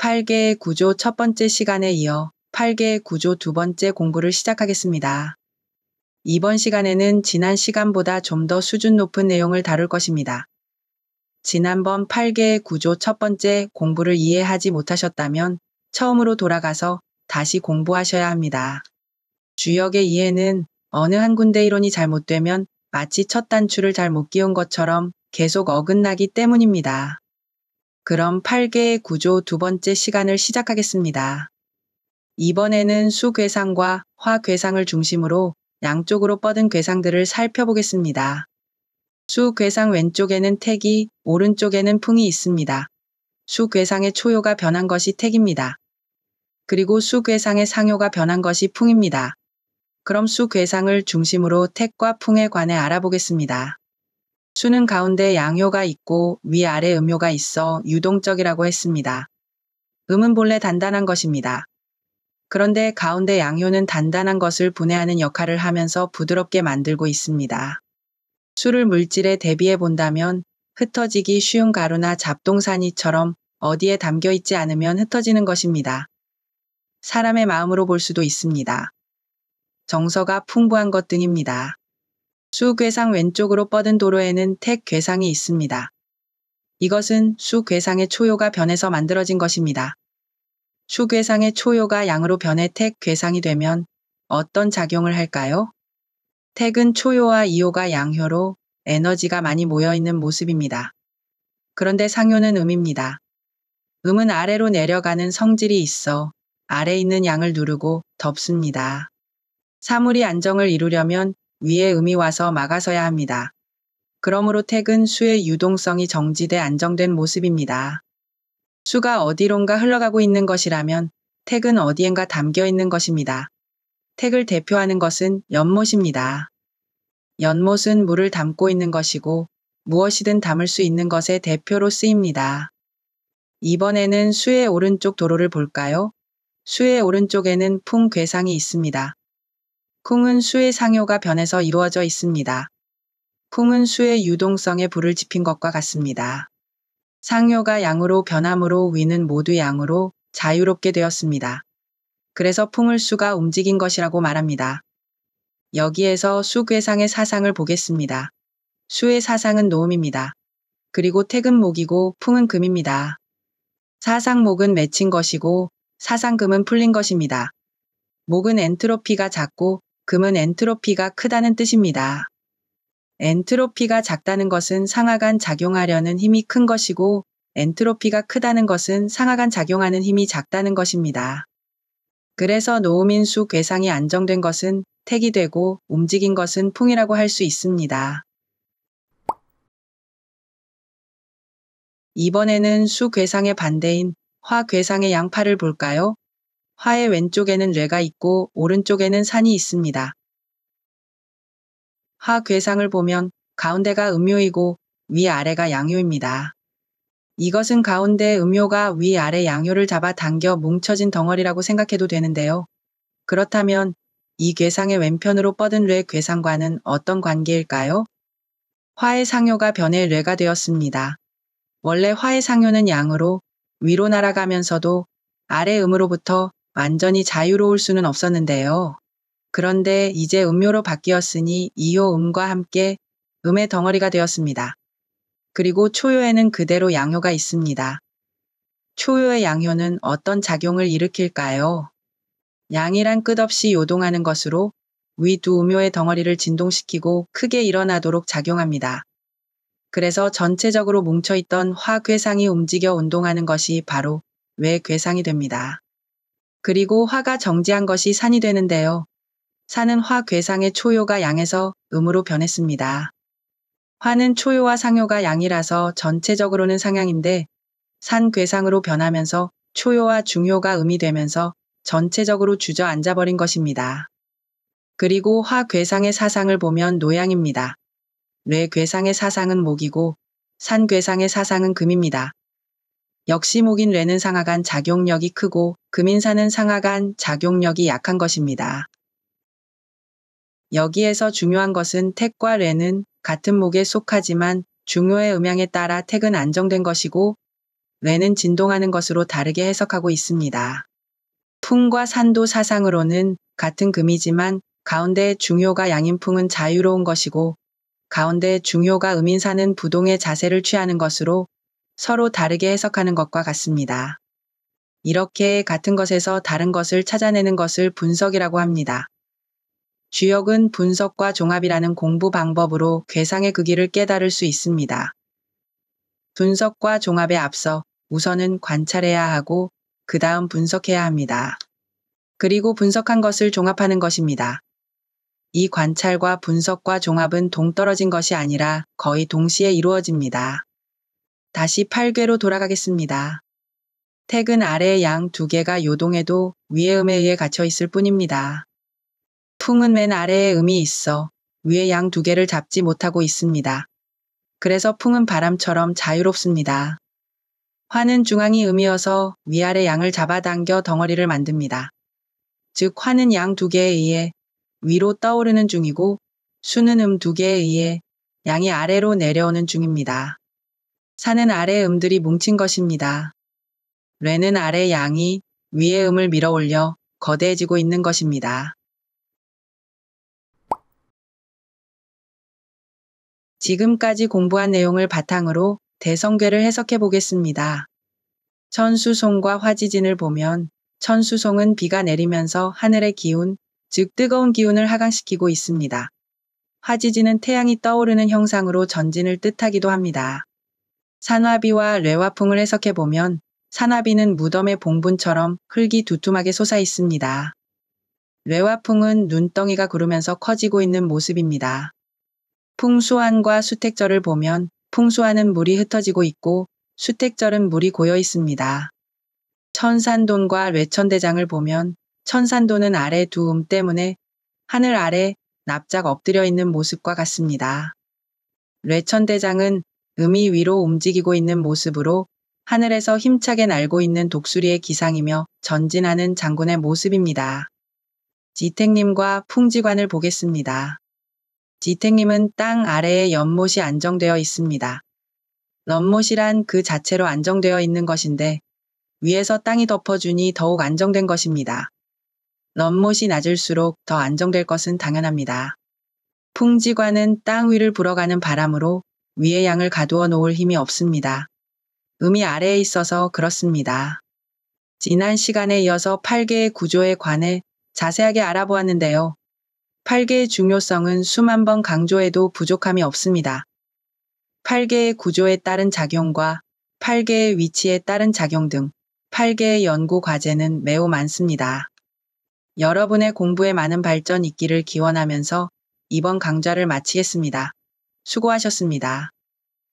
8개 구조 첫 번째 시간에 이어 8개 구조 두 번째 공부를 시작하겠습니다. 이번 시간에는 지난 시간보다 좀 더 수준 높은 내용을 다룰 것입니다. 지난번 8개 구조 첫 번째 공부를 이해하지 못하셨다면 처음으로 돌아가서 다시 공부하셔야 합니다. 주역의 이해는 어느 한 군데 이론이 잘못되면 마치 첫 단추를 잘못 끼운 것처럼 계속 어긋나기 때문입니다. 그럼 8개의 구조 두 번째 시간을 시작하겠습니다. 이번에는 수괴상과 화괴상을 중심으로 양쪽으로 뻗은 괴상들을 살펴보겠습니다. 수괴상 왼쪽에는 택이, 오른쪽에는 풍이 있습니다. 수괴상의 초요가 변한 것이 택입니다. 그리고 수괴상의 상요가 변한 것이 풍입니다. 그럼 수괴상을 중심으로 택과 풍에 관해 알아보겠습니다. 수는 가운데 양효가 있고 위아래 음효가 있어 유동적이라고 했습니다. 음은 본래 단단한 것입니다. 그런데 가운데 양효는 단단한 것을 분해하는 역할을 하면서 부드럽게 만들고 있습니다. 수를 물질에 대비해 본다면 흩어지기 쉬운 가루나 잡동사니처럼 어디에 담겨 있지 않으면 흩어지는 것입니다. 사람의 마음으로 볼 수도 있습니다. 정서가 풍부한 것 등입니다. 수괴상 왼쪽으로 뻗은 도로에는 택괴상이 있습니다. 이것은 수괴상의 초요가 변해서 만들어진 것입니다. 수괴상의 초요가 양으로 변해 택괴상이 되면 어떤 작용을 할까요? 택은 초요와 이요가 양효로 에너지가 많이 모여있는 모습입니다. 그런데 상효는 음입니다. 음은 아래로 내려가는 성질이 있어 아래 있는 양을 누르고 덮습니다. 사물이 안정을 이루려면 위에 음이 와서 막아서야 합니다. 그러므로 택은 수의 유동성이 정지돼 안정된 모습입니다. 수가 어디론가 흘러가고 있는 것이라면 택은 어디엔가 담겨 있는 것입니다. 택을 대표하는 것은 연못입니다. 연못은 물을 담고 있는 것이고 무엇이든 담을 수 있는 것의 대표로 쓰입니다. 이번에는 수의 오른쪽 도로를 볼까요? 수의 오른쪽에는 풍괴상이 있습니다. 풍은 수의 상효가 변해서 이루어져 있습니다. 풍은 수의 유동성에 불을 지핀 것과 같습니다. 상효가 양으로 변함으로 위는 모두 양으로 자유롭게 되었습니다. 그래서 풍을 수가 움직인 것이라고 말합니다. 여기에서 수괴상의 사상을 보겠습니다. 수의 사상은 노음입니다. 그리고 태근목이고 풍은 금입니다. 사상목은 맺힌 것이고 사상금은 풀린 것입니다. 목은 엔트로피가 작고 금은 엔트로피가 크다는 뜻입니다. 엔트로피가 작다는 것은 상하간 작용하려는 힘이 큰 것이고 엔트로피가 크다는 것은 상하간 작용하는 힘이 작다는 것입니다. 그래서 노음인수 괴상이 안정된 것은 택이 되고 움직인 것은 풍이라고 할 수 있습니다. 이번에는 수 괴상의 반대인 화 괴상의 양파를 볼까요? 화의 왼쪽에는 뇌가 있고 오른쪽에는 산이 있습니다. 화 괴상을 보면 가운데가 음묘이고 위아래가 양요입니다. 이것은 가운데 음묘가 위아래 양요를 잡아 당겨 뭉쳐진 덩어리라고 생각해도 되는데요. 그렇다면 이 괴상의 왼편으로 뻗은 뇌 괴상과는 어떤 관계일까요? 화의 상요가 변해 뇌가 되었습니다. 원래 화의 상요는 양으로 위로 날아가면서도 아래 음으로부터 완전히 자유로울 수는 없었는데요. 그런데 이제 음료로 바뀌었으니 이효음과 함께 음의 덩어리가 되었습니다. 그리고 초요에는 그대로 양효가 있습니다. 초요의 양효는 어떤 작용을 일으킬까요? 양이란 끝없이 요동하는 것으로 위 두 음요의 덩어리를 진동시키고 크게 일어나도록 작용합니다. 그래서 전체적으로 뭉쳐있던 화괴상이 움직여 운동하는 것이 바로 외괴상이 됩니다. 그리고 화가 정지한 것이 산이 되는데요. 산은 화 괴상의 초요가 양에서 음으로 변했습니다. 화는 초요와 상요가 양이라서 전체적으로는 상향인데 산 괴상으로 변하면서 초요와 중요가 음이 되면서 전체적으로 주저앉아 버린 것입니다. 그리고 화 괴상의 사상을 보면 노양입니다. 뇌 괴상의 사상은 목이고 산 괴상의 사상은 금입니다. 역시 목인 뇌는 상하간 작용력이 크고 금인사는 상하간 작용력이 약한 것입니다. 여기에서 중요한 것은 택과 뇌는 같은 목에 속하지만 중요의 음향에 따라 택은 안정된 것이고 뇌는 진동하는 것으로 다르게 해석하고 있습니다. 풍과 산도 사상으로는 같은 금이지만 가운데 중요가 양인풍은 자유로운 것이고 가운데 중요가 음인사는 부동의 자세를 취하는 것으로 서로 다르게 해석하는 것과 같습니다. 이렇게 같은 것에서 다른 것을 찾아내는 것을 분석이라고 합니다. 주역은 분석과 종합이라는 공부 방법으로 괴상의 크기를 깨달을 수 있습니다. 분석과 종합에 앞서 우선은 관찰해야 하고 그 다음 분석해야 합니다. 그리고 분석한 것을 종합하는 것입니다. 이 관찰과 분석과 종합은 동떨어진 것이 아니라 거의 동시에 이루어집니다. 다시 8괘로 돌아가겠습니다. 택은 아래 양두 개가 요동해도 위의 음에 의해 갇혀 있을 뿐입니다. 풍은 맨 아래에 음이 있어 위의 양 두 개를 잡지 못하고 있습니다. 그래서 풍은 바람처럼 자유롭습니다. 화는 중앙이 음이어서 위아래 양을 잡아당겨 덩어리를 만듭니다. 즉 화는 양 두 개에 의해 위로 떠오르는 중이고 수는 음 두 개에 의해 양이 아래로 내려오는 중입니다. 산은 아래 음들이 뭉친 것입니다. 뇌는 아래 양이 위의 음을 밀어올려 거대해지고 있는 것입니다. 지금까지 공부한 내용을 바탕으로 대성괴를 해석해 보겠습니다. 천수송과 화지진을 보면 천수송은 비가 내리면서 하늘의 기운, 즉 뜨거운 기운을 하강시키고 있습니다. 화지진은 태양이 떠오르는 형상으로 전진을 뜻하기도 합니다. 산화비와 뇌화풍을 해석해 보면 산화비는 무덤의 봉분처럼 흙이 두툼하게 솟아 있습니다. 뇌화풍은 눈덩이가 구르면서 커지고 있는 모습입니다. 풍수환과 수택절을 보면 풍수환은 물이 흩어지고 있고 수택절은 물이 고여 있습니다. 천산돈과 뇌천대장을 보면 천산돈은 아래 두음 때문에 하늘 아래 납작 엎드려 있는 모습과 같습니다. 뇌천대장은 음이 위로 움직이고 있는 모습으로 하늘에서 힘차게 날고 있는 독수리의 기상이며 전진하는 장군의 모습입니다. 지택님과 풍지관을 보겠습니다. 지택님은 땅 아래에 연못이 안정되어 있습니다. 연못이란 그 자체로 안정되어 있는 것인데 위에서 땅이 덮어주니 더욱 안정된 것입니다. 연못이 낮을수록 더 안정될 것은 당연합니다. 풍지관은 땅 위를 불어가는 바람으로 위의 양을 가두어 놓을 힘이 없습니다. 음이 아래에 있어서 그렇습니다. 지난 시간에 이어서 8개의 구조에 관해 자세하게 알아보았는데요. 8개의 중요성은 수만 번 강조해도 부족함이 없습니다. 8개의 구조에 따른 작용과 8개의 위치에 따른 작용 등 8개의 연구 과제는 매우 많습니다. 여러분의 공부에 많은 발전 있기를 기원하면서 이번 강좌를 마치겠습니다. 수고하셨습니다.